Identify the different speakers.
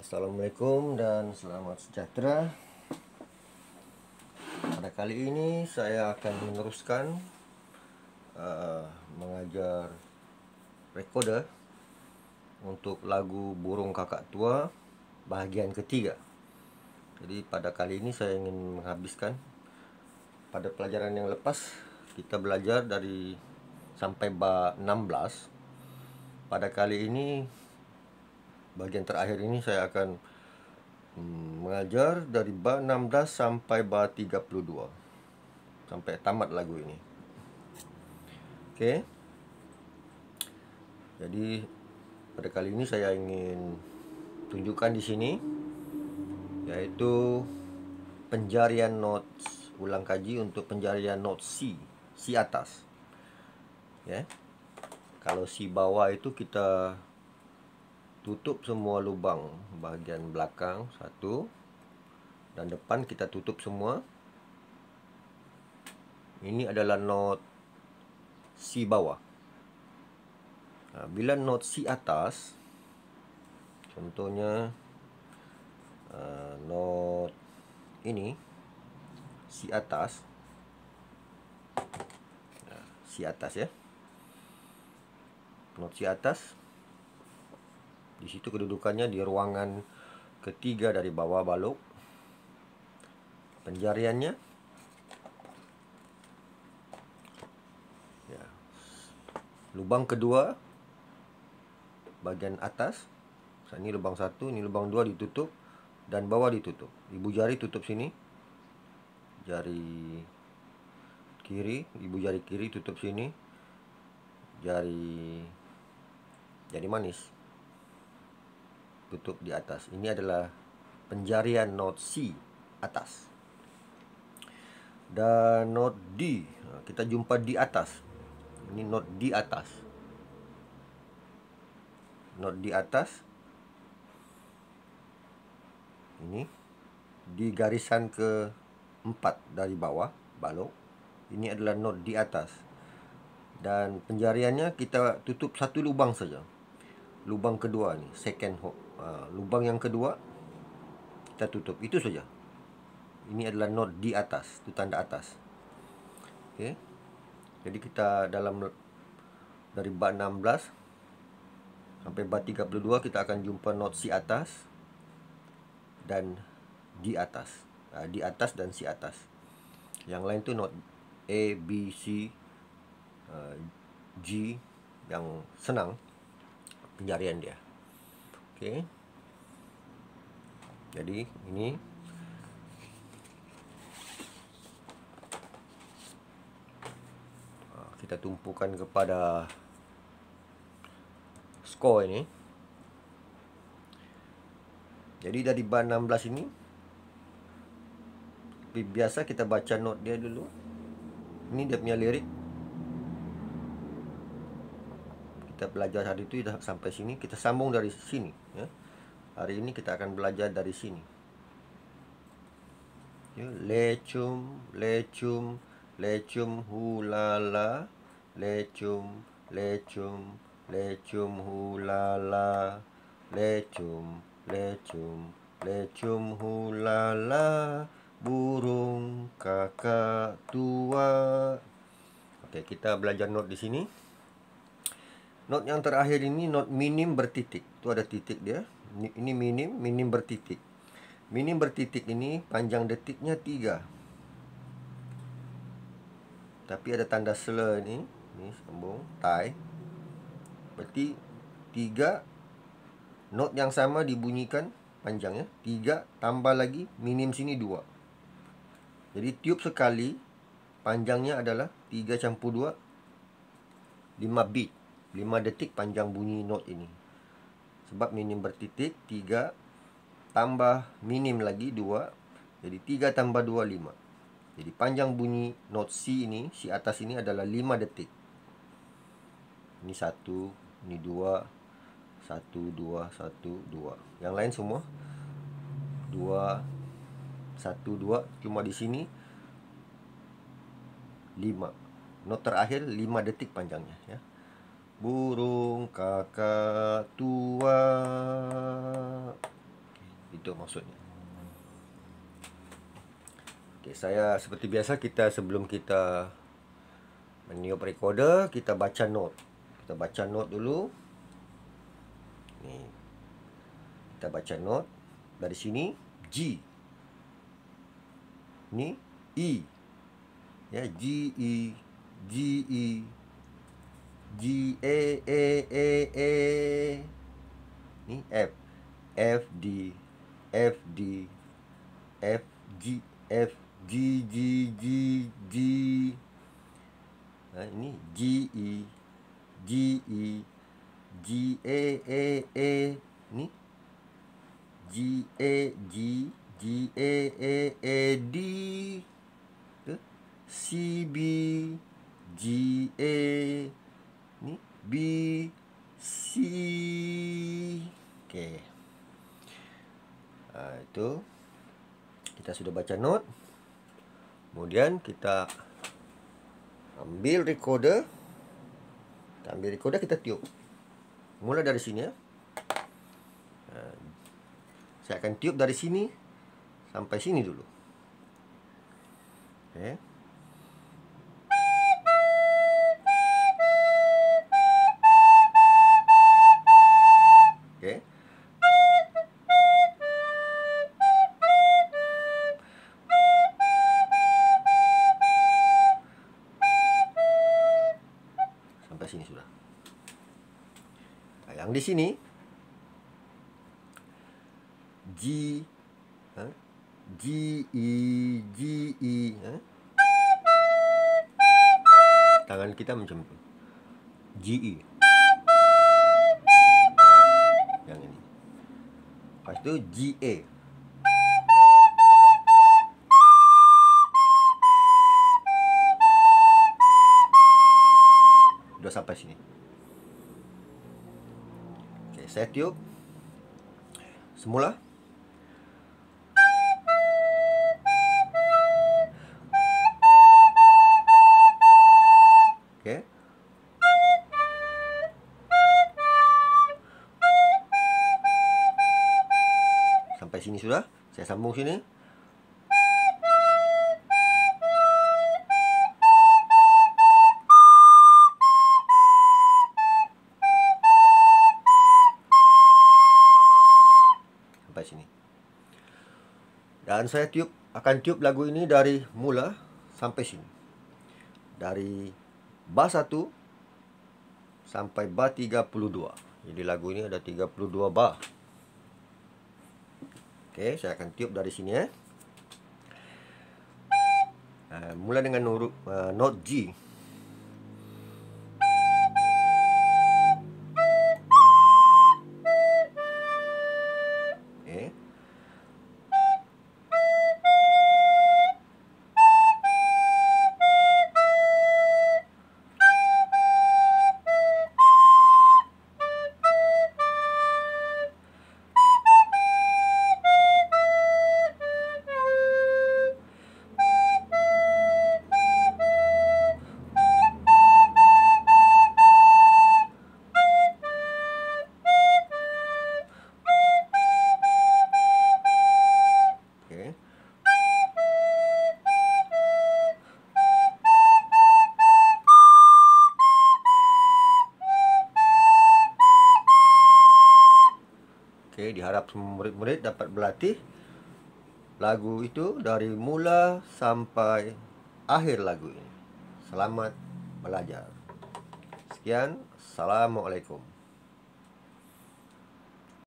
Speaker 1: Assalamualaikum dan selamat sejahtera Pada kali ini saya akan meneruskan uh, Mengajar recorder Untuk lagu Burung Kakak Tua Bahagian ketiga Jadi pada kali ini saya ingin menghabiskan Pada pelajaran yang lepas Kita belajar dari sampai bar 16 Pada kali ini bahagian terakhir ini saya akan hmm, mengajar dari bar 16 sampai bar 32 sampai tamat lagu ini okey jadi pada kali ini saya ingin tunjukkan di sini yaitu penjarian notes ulang kaji untuk penjarian notes C C atas ya yeah. kalau C bawah itu kita tutup semua lubang bahagian belakang satu dan depan kita tutup semua ini adalah not C bawah ha, bila not C atas contohnya ha, not ini C atas ha, C atas ya not C atas Di situ kedudukannya di ruangan ketiga dari bawah balok. Penjariannya ya. Lubang kedua bagian atas. Nah, ini lubang satu, ini lubang dua ditutup dan bawah ditutup. Ibu jari tutup sini. Jari kiri, ibu jari kiri tutup sini. Jari jari manis tutup di atas. Ini adalah penjarian note C atas. Dan note D, kita jumpa di atas. Ini note di atas. Note di atas. Ini di garisan ke 4 dari bawah balok. Ini adalah note di atas. Dan penjariannya kita tutup satu lubang saja lubang kedua ni second hook uh, ha, lubang yang kedua kita tutup itu saja ini adalah node di atas itu tanda atas okey jadi kita dalam dari bar 16 sampai bar 32 kita akan jumpa node si atas dan di atas uh, di atas dan si atas yang lain tu node a b c uh, g yang senang penjarian dia. Okay. Jadi ini ah, kita tumpukan kepada skor ini. Jadi dari ban 16 ini biasa kita baca note dia dulu. Ini dia punya lirik kita belajar hari itu sudah sampai sini kita sambung dari sini ya. hari ini kita akan belajar dari sini ya. lecum lecum lecum hulala lecum lecum lecum hulala lecum lecum lecum hulala burung kakak tua Okay, kita belajar note di sini Note yang terakhir ini note minim bertitik. Tu ada titik dia. Ini minim, minim bertitik. Minim bertitik ini panjang detiknya 3. Tapi ada tanda sela ini, ni sambung tie. Berarti 3 note yang sama dibunyikan panjang ya. 3 tambah lagi minim sini 2. Jadi tiup sekali panjangnya adalah 3 campur 2 5 beat. Lima detik panjang bunyi note ini sebab minim bertitik tiga tambah minim lagi dua jadi tiga tambah dua lima jadi panjang bunyi note C ini C atas ini adalah lima detik ini satu ini dua satu dua satu dua yang lain semua dua satu dua cuma di sini lima note terakhir lima detik panjangnya ya Burung kakak tua Itu maksudnya Okay, saya seperti biasa kita sebelum kita meniup recorder kita baca note kita baca note dulu ni kita baca note dari sini G ni E ya G E G E G A A A A ni F F D F D F G F G G G G ha, ini G E G E G A A A ni G A e, G G A A A D C B G A e. B C Okay ha, ah, Itu Kita sudah baca note Kemudian kita Ambil recorder Kita ambil recorder kita tiup Mula dari sini ya ah. saya akan tiup dari sini sampai sini dulu. Okay. sini sudah. Yang di sini G ha? G E G E ha? tangan kita macam itu. G E yang ini. Pastu G A. dah sampai sini okay, saya tiup semula sampai sini sudah saya sambung sini Dan saya tiup akan tiup lagu ini dari mula sampai sini. Dari bar 1 sampai bar 32. Jadi lagu ini ada 32 bar. Okey, saya akan tiup dari sini eh. Uh, mula dengan note, uh, note G. okay, diharap semua murid-murid dapat berlatih lagu itu dari mula sampai akhir lagu ini. Selamat belajar. Sekian, Assalamualaikum.